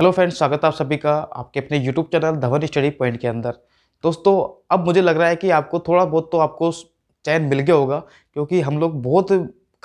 hello friends स्वागत है आप सभी का आपके अपने YouTube channel Dhawan study point के अंदर दोस्तों अब मुझे लग रहा है कि आपको थोड़ा बहुत तो आपको चैन मिल गया होगा क्योंकि हम लोग बहुत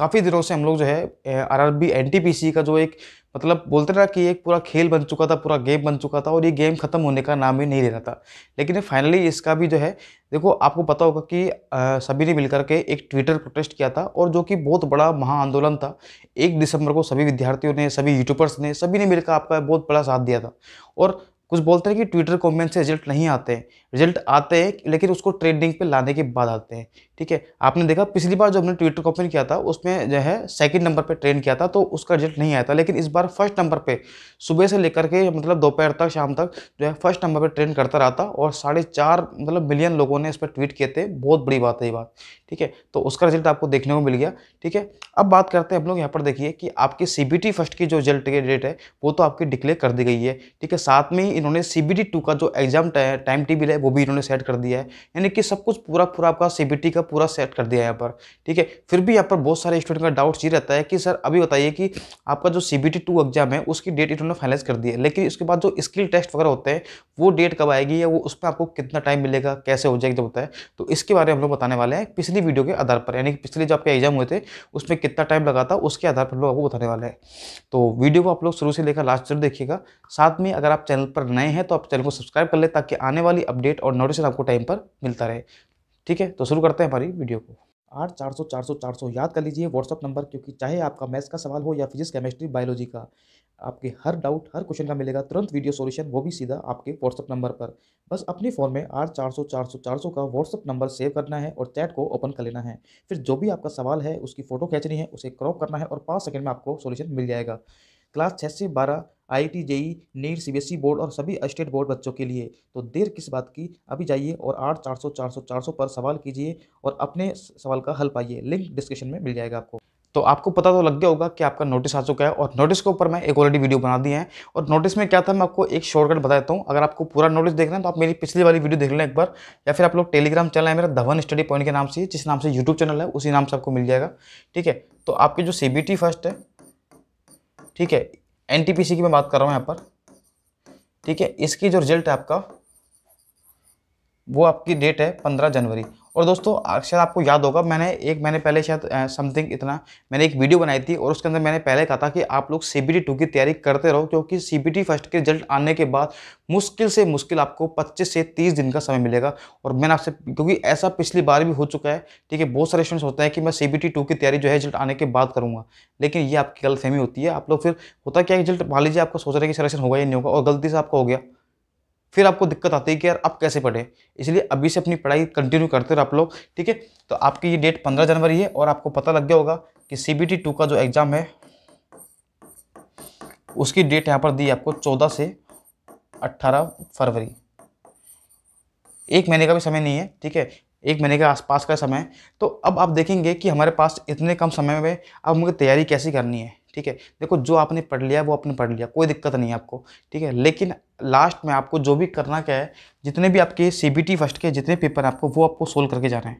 काफ़ी दिनों से हम लोग जो है R R B N T P C का जो एक मतलब बोलते ना कि एक पूरा खेल बन चुका था पूरा गेम बन चुका था और ये गेम ख़त्म होने का नाम ही नहीं ले रहा था लेकिन फाइनली इसका भी जो है देखो आपको पता होगा कि आ, सभी ने मिलकर के एक ट्विटर प्रोटेस्ट किया था और जो कि बहुत बड़ा महा आंदोलन था एक दिसंबर को सभी विद्यार्थियों ने सभी यूट्यूबर्स ने सभी ने मिलकर आपका बहुत बड़ा साथ दिया था और कुछ बोलते हैं कि ट्विटर कॉमेंट से रिजल्ट नहीं आते हैं रिजल्ट आते हैं लेकिन उसको ट्रेंडिंग पे लाने के बाद आते हैं ठीक है आपने देखा पिछली बार जो हमने ट्विटर को ओपन किया था उसमें जो है सेकंड नंबर पे ट्रेंड किया था तो उसका रिजल्ट नहीं आया था लेकिन इस बार फर्स्ट नंबर पे सुबह से लेकर के मतलब दोपहर तक शाम तक जो है फर्स्ट नंबर पे ट्रेंड करता रहा था और साढ़े चार मतलब मिलियन लोगों ने इस पर ट्वीट किए थे बहुत बड़ी बात है ये बात ठीक है तो उसका रिजल्ट आपको देखने को मिल गया ठीक है अब बात करते हैं हम लोग यहाँ पर देखिए कि आपकी सी बी फर्स्ट की जो रिजल्ट की डेट है वो तो आपकी डिक्लेयर कर दी गई है ठीक है साथ में ही इन्होंने सी बी का जो एग्जाम टाइम टेबल है वो भी इन्होंने सेट कर दिया है यानी कि सब कुछ पूरा पूरा आपका सी का पूरा सेट कर दिया यहाँ पर ठीक है फिर भी यहाँ पर बहुत सारे स्टूडेंट का डाउट्स ये रहता है कि सर अभी बताइए कि आपका जो C B T two exam है उसकी डेट इन्होंने फाइनलाइज कर दी है लेकिन उसके बाद जो स्किल टेस्ट वगैरह होते हैं वो डेट कब आएगी या वो उसमें आपको कितना टाइम मिलेगा कैसे हो जाएगा होता है तो इसके बारे में हम लोग बताने वाले हैं पिछली वीडियो के आधार पर यानी कि पिछले जो आपके एग्जाम हुए थे उसमें कितना टाइम लगा था उसके आधार पर हम लोग आपको बताने वाले हैं तो वीडियो को आप लोग शुरू से लेकर लास्ट तक देखिएगा साथ में अगर आप चैनल पर नए हैं तो आप चैनल को सब्सक्राइब कर लें ताकि आने वाली अपडेट और नोटिफिकेशन आपको टाइम पर मिलता रहे ठीक है तो शुरू करते हैं हमारी वीडियो को आठ चार सौ चार सौ चार सौ याद कर लीजिए व्हाट्सअप नंबर क्योंकि चाहे आपका मैथ्स का सवाल हो या फिजिक्स केमिस्ट्री बायोलॉजी का आपके हर डाउट हर क्वेश्चन का मिलेगा तुरंत वीडियो सॉल्यूशन वो भी सीधा आपके व्हाट्सअप नंबर पर बस अपने फ़ोन में आठ चार सौ चार सौ चार सौ का व्हाट्सअप नंबर सेव करना है और चैट को ओपन कर लेना है फिर जो भी आपका सवाल है उसकी फ़ोटो खींचनी है उसे क्रॉप करना है और पाँच सेकेंड में आपको सोल्यूशन मिल जाएगा क्लास छः से बारह I T JEE NEET C board और सभी स्टेट बोर्ड बच्चों के लिए तो देर किस बात की अभी जाइए और आठ चार सौ चार सौ चार सौ पर सवाल कीजिए और अपने सवाल का हल पाइए लिंक डिस्क्रिप्शन में मिल जाएगा आपको तो आपको पता तो लग गया होगा कि आपका नोटिस आ चुका है और नोटिस के ऊपर मैं एक ऑलरेडी वीडियो बना दी है और नोटिस में क्या था मैं आपको एक शॉर्टकट बता देता हूँ अगर आपको पूरा नोटिस देखना है तो आप मेरी पिछली वाली वीडियो देख लें एक बार या फिर आप लोग टेलीग्राम चैनल है मेरा धवन स्टडी पॉइंट के नाम से जिस नाम से यूट्यूब चैनल है उसी नाम से आपको मिल जाएगा ठीक है तो आपकी जो सी फर्स्ट है ठीक है एन की मैं बात कर रहा हूँ यहाँ पर ठीक है इसकी जो रिजल्ट है आपका वो आपकी डेट है पंद्रह जनवरी और दोस्तों शायद आपको याद होगा मैंने एक मैंने पहले शायद समथिंग इतना मैंने एक वीडियो बनाई थी और उसके अंदर मैंने पहले कहा था कि आप लोग सी बी टू की तैयारी करते रहो क्योंकि सी बी टी फर्स्ट के रिजल्ट आने के बाद मुश्किल से मुश्किल आपको पच्चीस से तीस दिन का समय मिलेगा और मैंने आपसे क्योंकि ऐसा पिछली बार भी हो चुका है ठीक है बहुत सारे स्टूडेंट्स होते हैं कि मैं सी बी टू की तैयारी जो है रिजल्ट आने के बाद करूँगा लेकिन ये आपकी गलत होती है आप लोग फिर होता क्या रिजल्ट मान लीजिए आपको सोच रहे हैं कि सलेक्शन होगा या नहीं होगा और गलती से आपका हो गया फिर आपको दिक्कत आती है कि यार आप कैसे पढ़े इसलिए अभी से अपनी पढ़ाई कंटिन्यू करते रहो आप लोग ठीक है तो आपकी ये डेट पंद्रह जनवरी है और आपको पता लग गया होगा कि सी बी टी टू का जो एग्ज़ाम है उसकी डेट यहाँ पर दी आपको चौदह से अट्ठारह फरवरी एक महीने का भी समय नहीं है ठीक है एक महीने के आसपास का समय तो अब आप देखेंगे कि हमारे पास इतने कम समय में अब मुझे तैयारी कैसी करनी है ठीक है देखो जो आपने पढ़ लिया वो आपने पढ़ लिया कोई दिक्कत नहीं है आपको ठीक है लेकिन लास्ट में आपको जो भी करना क्या है जितने भी आपके सी बी टी फर्स्ट के जितने पेपर आपको वो आपको सोल्व करके जाना है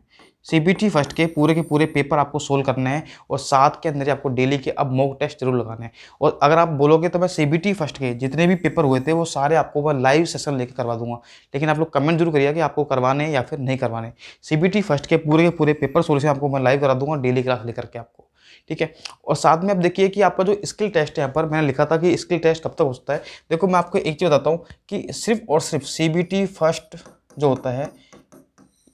सी बी टी फर्स्ट के पूरे के पूरे पेपर आपको सोल्व करने हैं और साथ के अंदर आपको डेली के अब मॉक टेस्ट जरूर लगाने हैं और अगर आप बोलोगे तो मैं सी बी टी फर्स्ट के जितने भी पेपर हुए थे वो सारे आपको मैं लाइव सेशन लेकर करवा दूंगा लेकिन आप लोग कमेंट जरूर करिएगा कि आपको करवाने या फिर नहीं करवाने सी बी टी फर्स्ट के पूरे के पूरे पेपर सोल्यूशन आपको मैं लाइव करा दूंगा डेली क्लास लेकर के आपको ठीक है और साथ में आप देखिए कि आपका जो स्किल टेस्ट है यहाँ पर मैंने लिखा था कि स्किल टेस्ट कब तक होता है देखो मैं आपको एक चीज़ बताता हूँ कि सिर्फ और सिर्फ सी फर्स्ट जो होता है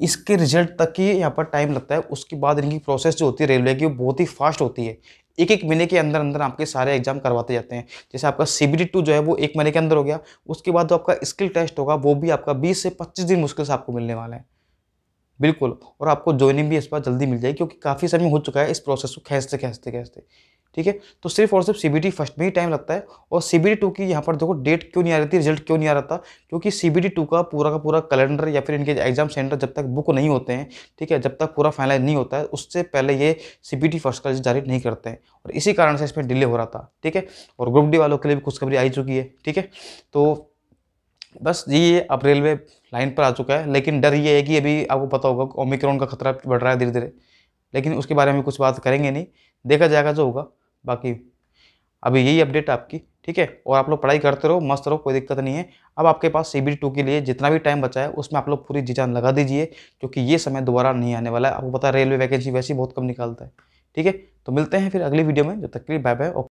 इसके रिजल्ट तक ही यहाँ पर टाइम लगता है उसके बाद इनकी प्रोसेस जो होती है रेलवे की वो बहुत ही फास्ट होती है एक एक महीने के अंदर अंदर आपके सारे एग्जाम करवाते जाते हैं जैसे आपका सी बी टू जो है वो एक महीने के अंदर हो गया उसके बाद जो आपका स्किल टेस्ट होगा वो भी आपका बीस से पच्चीस दिन मुश्किल से आपको मिलने वाला है बिल्कुल और आपको ज्वाइनिंग भी इस बार जल्दी मिल जाएगी क्योंकि काफ़ी समय हो चुका है इस प्रोसेस को खेसते खेसते खेसते ठीक है तो सिर्फ और सिर्फ सी फर्स्ट में ही टाइम लगता है और सी बी टू की यहाँ पर देखो डेट क्यों नहीं आ रही थी रिजल्ट क्यों नहीं आ रहा था क्योंकि सी बी टू का पूरा का पूरा कैलेंडर या फिर इनके एग्जाम सेंटर जब तक बुक नहीं होते हैं ठीक है जब तक पूरा फाइनलाइज नहीं होता है उससे पहले ये सी बी फर्स्ट का जारी नहीं करते हैं और इसी कारण से इसमें डिले हो रहा था ठीक है और ग्रुप डी वालों के लिए भी खुशखबरी आई चुकी है ठीक है तो बस ये अब रेलवे लाइन पर आ चुका है लेकिन डर ये है कि अभी आपको पता होगा ओमिक्रॉन का खतरा बढ़ रहा है धीरे धीरे लेकिन उसके बारे में कुछ बात करेंगे नहीं देखा जाएगा जो होगा बाकी अभी यही अपडेट आपकी ठीक है और आप लोग पढ़ाई करते रहो मस्त रहो कोई दिक्कत नहीं है अब आपके पास सी बी टू के लिए जितना भी टाइम बचा है उसमें आप लोग पूरी जीजान लगा दीजिए क्योंकि ये समय दोबारा नहीं आने वाला है आपको पता है रेलवे वैकेंसी वैसी बहुत कम निकालता है ठीक है तो मिलते हैं फिर अगली वीडियो में जब तक के लिए बाय बाय